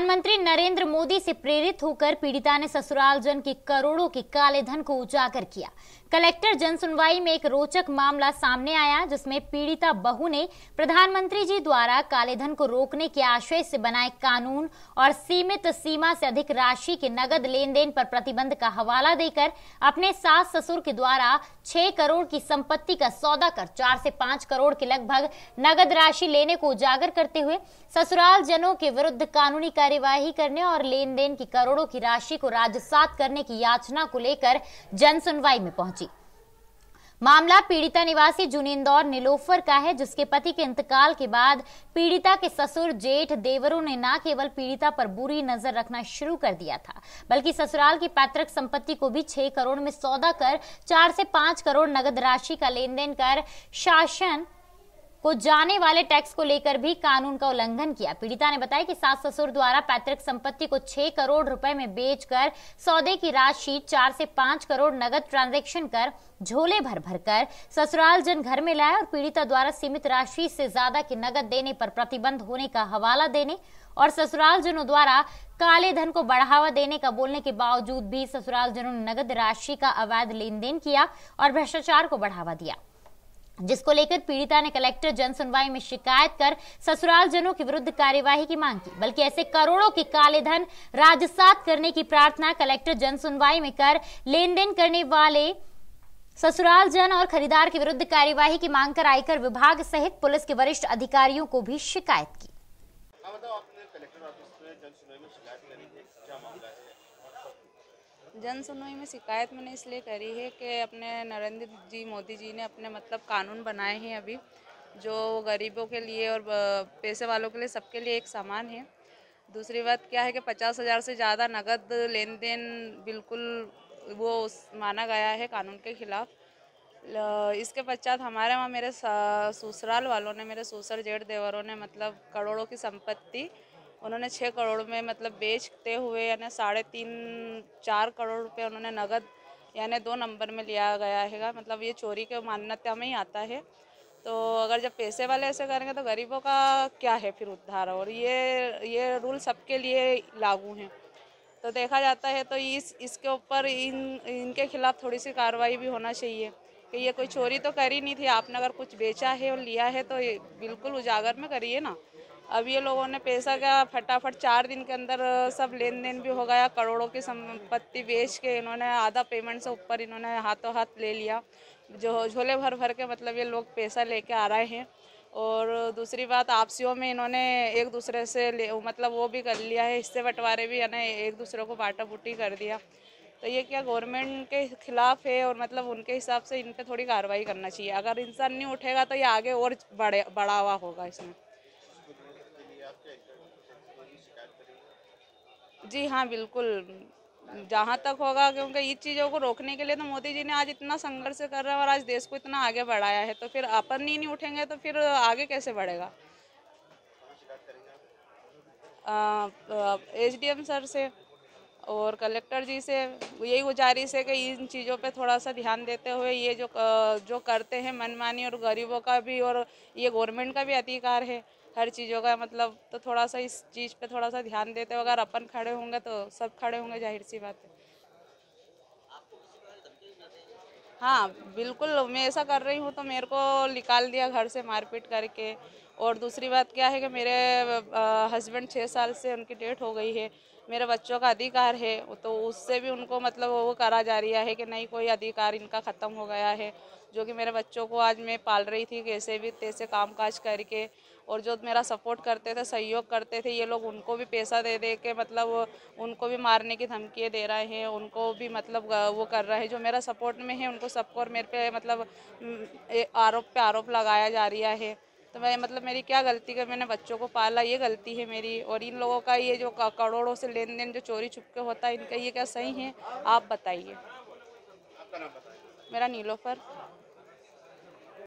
प्रधानमंत्री नरेंद्र मोदी से प्रेरित होकर पीड़िता ने ससुराल जन के करोड़ों के काले धन को उजागर किया कलेक्टर जन सुनवाई में एक रोचक मामला सामने आया जिसमें पीड़िता बहू ने प्रधानमंत्री जी द्वारा कालेधन को रोकने के आशय से बनाए कानून और सीमित सीमा से अधिक राशि के नगद लेन देन पर प्रतिबंध का हवाला देकर अपने सास ससुर के द्वारा छह करोड़ की संपत्ति का सौदा कर चार से पांच करोड़ के लगभग नगद राशि लेने को उजागर करते हुए ससुराल जनों के विरुद्ध कानूनी कार्यवाही करने और लेन देन की करोड़ों की राशि को राजसात करने की याचना को लेकर जन सुनवाई में पहुंचे मामला पीड़िता निवासी जुनिंदौर निलोफर का है जिसके पति के इंतकाल के बाद पीड़िता के ससुर जेठ देवरों ने न केवल पीड़िता पर बुरी नजर रखना शुरू कर दिया था बल्कि ससुराल की पैतृक संपत्ति को भी छह करोड़ में सौदा कर चार से पांच करोड़ नगद राशि का लेन देन कर शासन को जाने वाले टैक्स को लेकर भी कानून का उल्लंघन किया पीड़िता ने बताया कि सास ससुर द्वारा पैतृक संपत्ति को 6 करोड़ रुपए में बेचकर सौदे की राशि 4 से 5 करोड़ नगद ट्रांजैक्शन कर झोले भर भर कर ससुराल जन घर में लाया और पीड़िता द्वारा सीमित राशि से ज्यादा की नगद देने पर प्रतिबंध होने का हवाला देने और ससुराल जनों द्वारा काले धन को बढ़ावा देने का बोलने के बावजूद भी ससुराल जनों ने नगद राशि का अवैध लेन देन किया और भ्रष्टाचार को बढ़ावा दिया जिसको लेकर पीड़िता ने कलेक्टर जन सुनवाई में शिकायत कर ससुराल जनों के विरुद्ध कार्यवाही की मांग की बल्कि ऐसे करोड़ों के काले धन राजसात करने की प्रार्थना कलेक्टर जन सुनवाई में कर लेन देन करने वाले ससुराल जन और खरीदार के विरुद्ध कार्यवाही की मांग कर आयकर विभाग सहित पुलिस के वरिष्ठ अधिकारियों को भी शिकायत की हाँ, जन सुनवाई में शिकायत मैंने इसलिए करी है कि अपने नरेंद्र जी मोदी जी ने अपने मतलब कानून बनाए हैं अभी जो गरीबों के लिए और पैसे वालों के लिए सबके लिए एक समान है दूसरी बात क्या है कि पचास हज़ार से ज़्यादा नगद लेन देन बिल्कुल वो माना गया है कानून के खिलाफ इसके पश्चात हमारे वहाँ मेरे ससुराल वालों ने मेरे ससुर जेठ देवरों ने मतलब करोड़ों की संपत्ति उन्होंने छः करोड़ में मतलब बेचते हुए यानी साढ़े तीन चार करोड़ रुपये उन्होंने नगद यानी दो नंबर में लिया गया है मतलब ये चोरी के मान्यता में ही आता है तो अगर जब पैसे वाले ऐसे करेंगे तो गरीबों का क्या है फिर उद्धार और ये ये रूल सबके लिए लागू हैं तो देखा जाता है तो इस इसके ऊपर इन इनके खिलाफ थोड़ी सी कार्रवाई भी होना चाहिए कि ये कोई चोरी तो करी नहीं थी आपने अगर कुछ बेचा है और लिया है तो बिल्कुल उजागर में करिए ना अब ये लोगों ने पैसा का फटाफट चार दिन के अंदर सब लेन देन भी हो गया करोड़ों की संपत्ति बेच के इन्होंने आधा पेमेंट से ऊपर इन्होंने हाथों हाथ ले लिया जो झोले भर भर के मतलब ये लोग पैसा लेके आ रहे हैं और दूसरी बात आपसियों में इन्होंने एक दूसरे से ले मतलब वो भी कर लिया है हिस्से बंटवारे भी यानी एक दूसरे को बाटा बूटी कर दिया तो ये क्या गवर्नमेंट के खिलाफ है और मतलब उनके हिसाब से इन पर थोड़ी कार्रवाई करना चाहिए अगर इंसान नहीं उठेगा तो ये आगे और बड़े बढ़ावा होगा इसमें जी हाँ बिल्कुल जहाँ तक होगा क्योंकि इस चीज़ों को रोकने के लिए तो मोदी जी ने आज इतना संघर्ष कर रहा है और आज देश को इतना आगे बढ़ाया है तो फिर अपन ही नहीं उठेंगे तो फिर आगे कैसे बढ़ेगा एच डी एम सर से और कलेक्टर जी से यही गुजारिश है कि इन चीज़ों पे थोड़ा सा ध्यान देते हुए ये जो जो करते हैं मनमानी और गरीबों का भी और ये गवर्नमेंट का भी अधिकार है हर चीज़ों का मतलब तो थोड़ा सा इस चीज़ पे थोड़ा सा ध्यान देते हो अगर अपन खड़े होंगे तो सब खड़े होंगे जाहिर सी बात है हाँ बिल्कुल मैं ऐसा कर रही हूँ तो मेरे को निकाल दिया घर से मारपीट करके और दूसरी बात क्या है कि मेरे हस्बैंड छः साल से उनकी डेट हो गई है मेरे बच्चों का अधिकार है तो उससे भी उनको मतलब वो करा जा रहा है कि नहीं कोई अधिकार इनका ख़त्म हो गया है जो कि मेरे बच्चों को आज मैं पाल रही थी कैसे भी तैसे काम काज करके और जो मेरा सपोर्ट करते थे सहयोग करते थे ये लोग उनको भी पैसा दे दे के मतलब उनको भी मारने की धमकियाँ दे रहे हैं उनको भी मतलब वो कर रहे हैं जो मेरा सपोर्ट में है उनको सबको और मेरे पे मतलब आरोप पे आरोप लगाया जा रहा है तो मैं मतलब मेरी क्या गलती कर मैंने बच्चों को पाला ये गलती है मेरी और इन लोगों का ये जो करोड़ों से लेन देन जो चोरी छुपके होता है इनका ये क्या सही है आप बताइए मेरा नीलोफर